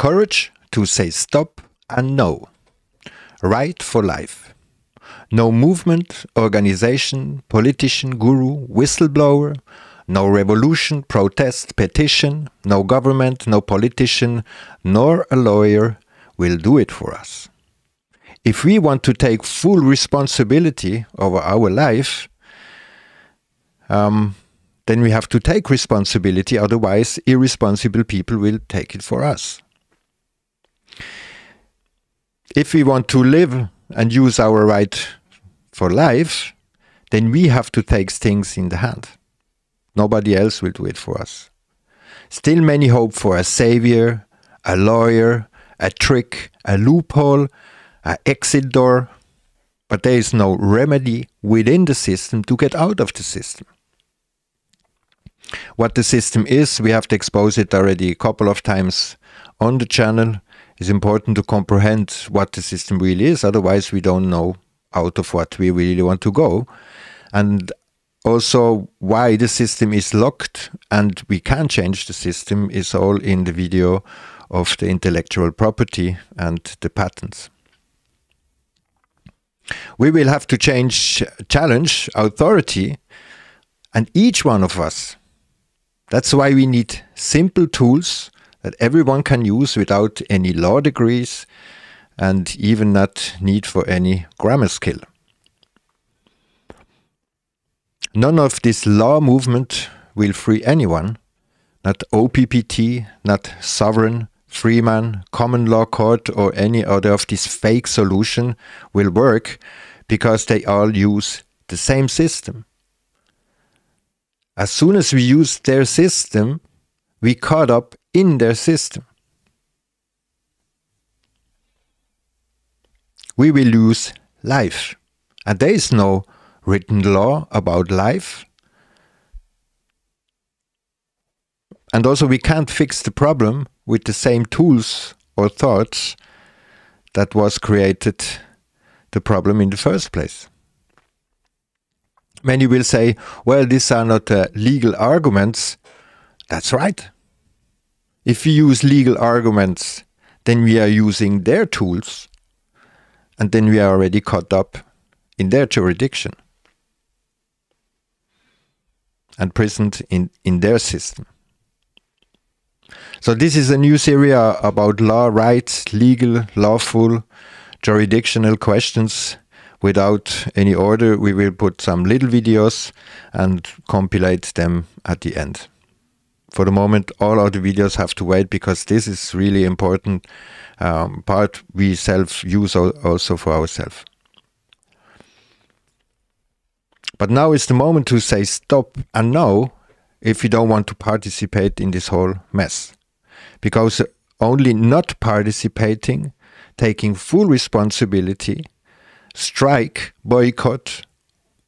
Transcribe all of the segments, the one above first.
Courage to say stop and no. Right for life. No movement, organization, politician, guru, whistleblower, no revolution, protest, petition, no government, no politician, nor a lawyer will do it for us. If we want to take full responsibility over our life, um, then we have to take responsibility, otherwise, irresponsible people will take it for us. If we want to live and use our right for life, then we have to take things in the hand. Nobody else will do it for us. Still, many hope for a savior, a lawyer, a trick, a loophole, an exit door, but there is no remedy within the system to get out of the system. What the system is, we have to expose it already a couple of times on the channel it's important to comprehend what the system really is. Otherwise, we don't know out of what we really want to go. And also, why the system is locked and we can change the system is all in the video of the intellectual property and the patents. We will have to change, challenge authority and each one of us. That's why we need simple tools that everyone can use without any law degrees and even not need for any grammar skill. None of this law movement will free anyone, not OPPT, not sovereign, freeman, common law court or any other of this fake solution will work because they all use the same system. As soon as we use their system, we caught up in their system. We will lose life. And there is no written law about life. And also, we can't fix the problem with the same tools or thoughts that was created the problem in the first place. Many will say, well, these are not uh, legal arguments. That's right. If we use legal arguments, then we are using their tools, and then we are already caught up in their jurisdiction and present in, in their system. So this is a new series about law, rights, legal, lawful, jurisdictional questions without any order. We will put some little videos and compilate them at the end for the moment, all our videos have to wait because this is really important um, part we self use also for ourselves. But now is the moment to say stop and no if you don't want to participate in this whole mess. Because only not participating, taking full responsibility, strike, boycott,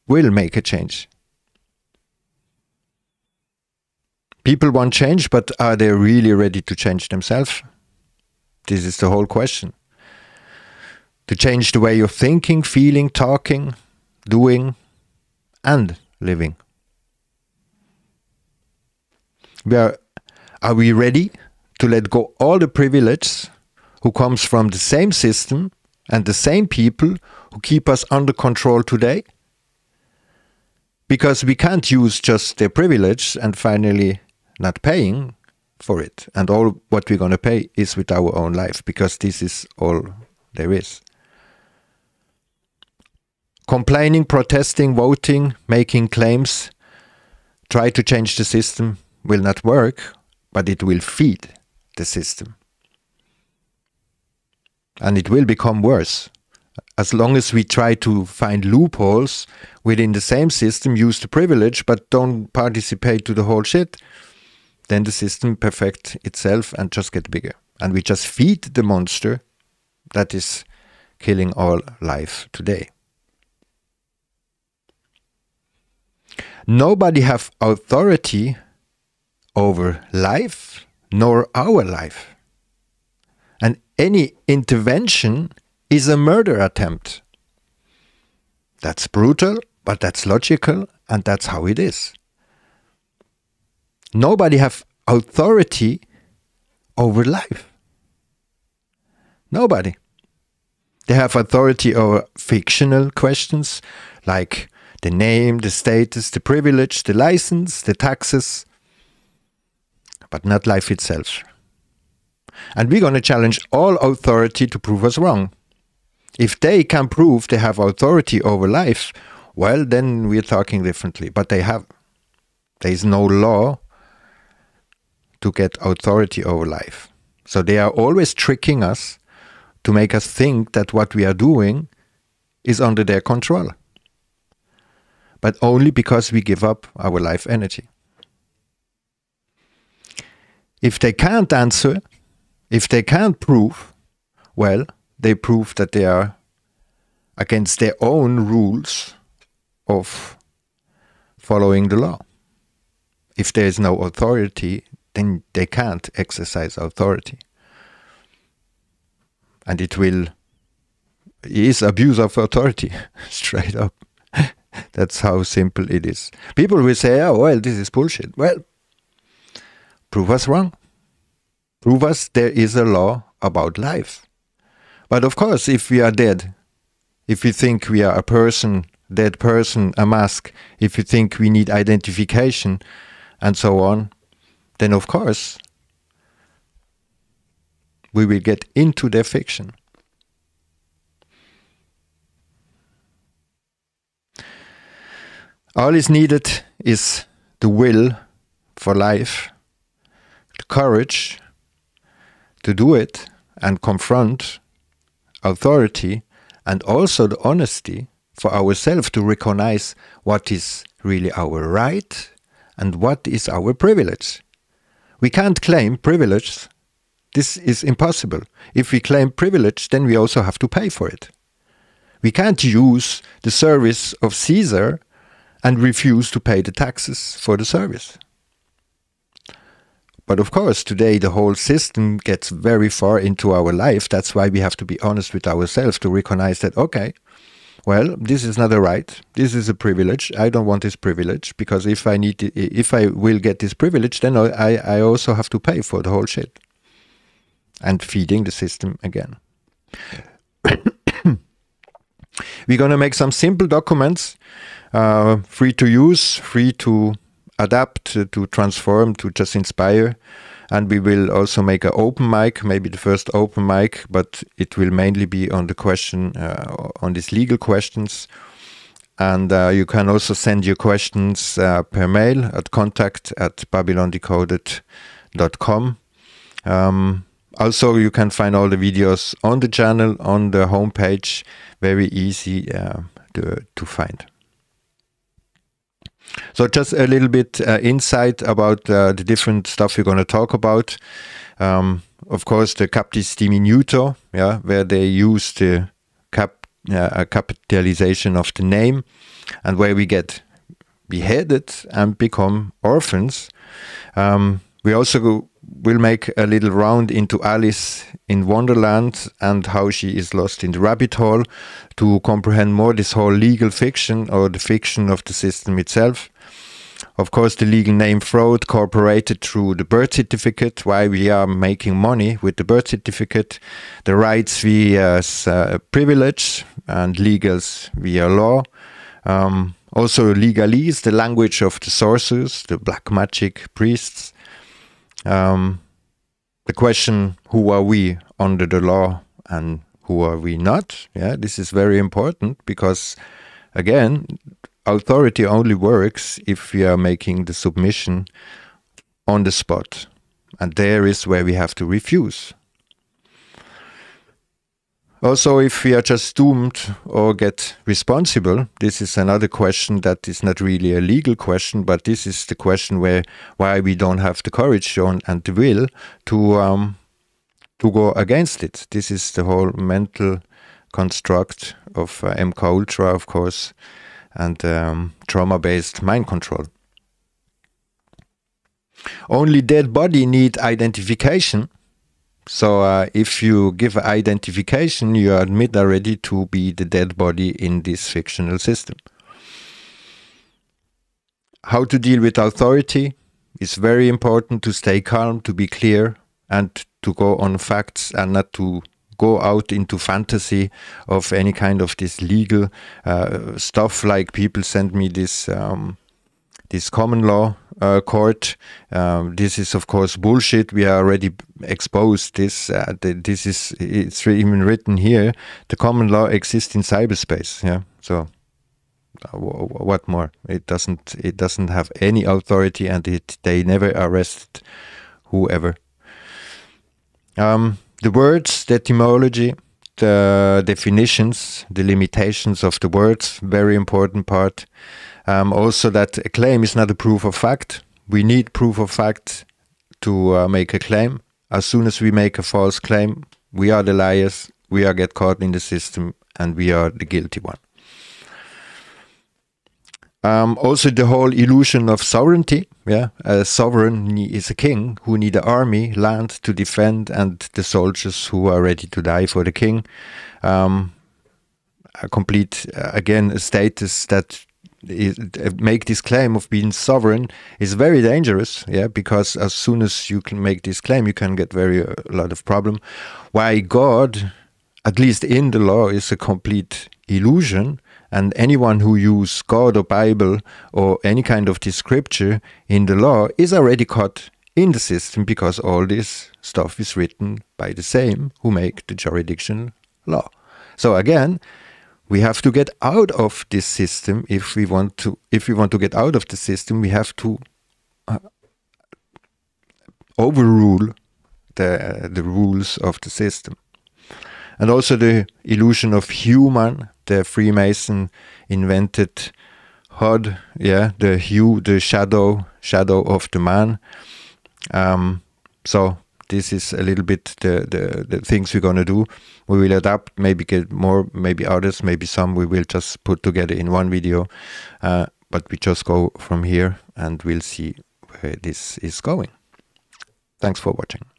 will make a change. people want change, but are they really ready to change themselves? This is the whole question. To change the way you're thinking, feeling, talking, doing, and living. We are, are we ready to let go all the privilege who comes from the same system and the same people who keep us under control today? Because we can't use just their privilege and finally not paying for it. And all what we're going to pay is with our own life because this is all there is. Complaining, protesting, voting, making claims, try to change the system will not work, but it will feed the system. And it will become worse. As long as we try to find loopholes within the same system, use the privilege, but don't participate to the whole shit, then the system perfect itself and just get bigger. And we just feed the monster that is killing all life today. Nobody have authority over life nor our life. And any intervention is a murder attempt. That's brutal, but that's logical, and that's how it is. Nobody have authority over life. Nobody. They have authority over fictional questions like the name, the status, the privilege, the license, the taxes, but not life itself. And we're going to challenge all authority to prove us wrong. If they can prove they have authority over life, well, then we're talking differently. But they have. There is no law to get authority over life. So they are always tricking us to make us think that what we are doing is under their control, but only because we give up our life energy. If they can't answer, if they can't prove, well, they prove that they are against their own rules of following the law. If there is no authority, then they can't exercise authority. And it will is abuse of authority, straight up. That's how simple it is. People will say, oh, well, this is bullshit. Well, prove us wrong. Prove us there is a law about life. But of course, if we are dead, if we think we are a person, dead person, a mask, if you think we need identification, and so on, then of course we will get into their fiction. All is needed is the will for life, the courage to do it and confront authority, and also the honesty for ourselves to recognize what is really our right and what is our privilege. We can't claim privileges. This is impossible. If we claim privilege, then we also have to pay for it. We can't use the service of Caesar and refuse to pay the taxes for the service. But of course, today the whole system gets very far into our life. That's why we have to be honest with ourselves to recognize that, okay, well, this is not a right. This is a privilege. I don't want this privilege because if I need, if I will get this privilege, then I, I also have to pay for the whole shit and feeding the system again. We're going to make some simple documents, uh, free to use, free to adapt, to transform, to just inspire and we will also make an open mic, maybe the first open mic, but it will mainly be on the question uh, on these legal questions. And uh, you can also send your questions uh, per mail at contact at babylondecoded.com. Um, also, you can find all the videos on the channel on the homepage, very easy uh, to, to find. So just a little bit uh, insight about uh, the different stuff we're going to talk about. Um, of course, the Capitis diminuto, yeah, where they use the cap uh, uh, capitalization of the name, and where we get beheaded and become orphans. Um, we also go we'll make a little round into Alice in Wonderland and how she is lost in the rabbit hole to comprehend more this whole legal fiction or the fiction of the system itself. Of course, the legal name fraud corporated through the birth certificate, why we are making money with the birth certificate, the rights we as uh, privilege and legals via law. Um, also, legalese, the language of the sorcerers, the black magic priests, um, the question, who are we under the law and who are we not? Yeah, this is very important because, again, authority only works if we are making the submission on the spot. And there is where we have to refuse. Also, if we are just doomed or get responsible, this is another question that is not really a legal question, but this is the question where why we don't have the courage and the will to um, to go against it. This is the whole mental construct of uh, MK Ultra, of course, and um, trauma-based mind control. Only dead body need identification so uh, if you give identification, you admit already to be the dead body in this fictional system. How to deal with authority? It's very important to stay calm, to be clear, and to go on facts and not to go out into fantasy of any kind of this legal uh, stuff. Like people send me this um, this common law uh, court. Um, this is, of course, bullshit. We are already exposed. This uh, this is it's even written here. The common law exists in cyberspace. Yeah, so uh, what more? It doesn't it doesn't have any authority, and it they never arrest whoever. Um, the words, the etymology, the definitions, the limitations of the words, very important part. Um, also, that a claim is not a proof of fact. We need proof of fact to uh, make a claim. As soon as we make a false claim, we are the liars, we are get caught in the system, and we are the guilty one. Um, also, the whole illusion of sovereignty. Yeah, a sovereign is a king who need an army, land to defend, and the soldiers who are ready to die for the king. Um, a complete, uh, again, a status that uh, make this claim of being sovereign is very dangerous yeah because as soon as you can make this claim you can get very uh, a lot of problem why god at least in the law is a complete illusion and anyone who use god or bible or any kind of this scripture in the law is already caught in the system because all this stuff is written by the same who make the jurisdiction law so again we have to get out of this system if we want to if we want to get out of the system we have to uh, overrule the uh, the rules of the system and also the illusion of human the freemason invented hod yeah the hue the shadow shadow of the man um, so this is a little bit the, the, the things we're going to do. We will adapt, maybe get more, maybe others, maybe some we will just put together in one video. Uh, but we just go from here and we'll see where this is going. Thanks for watching.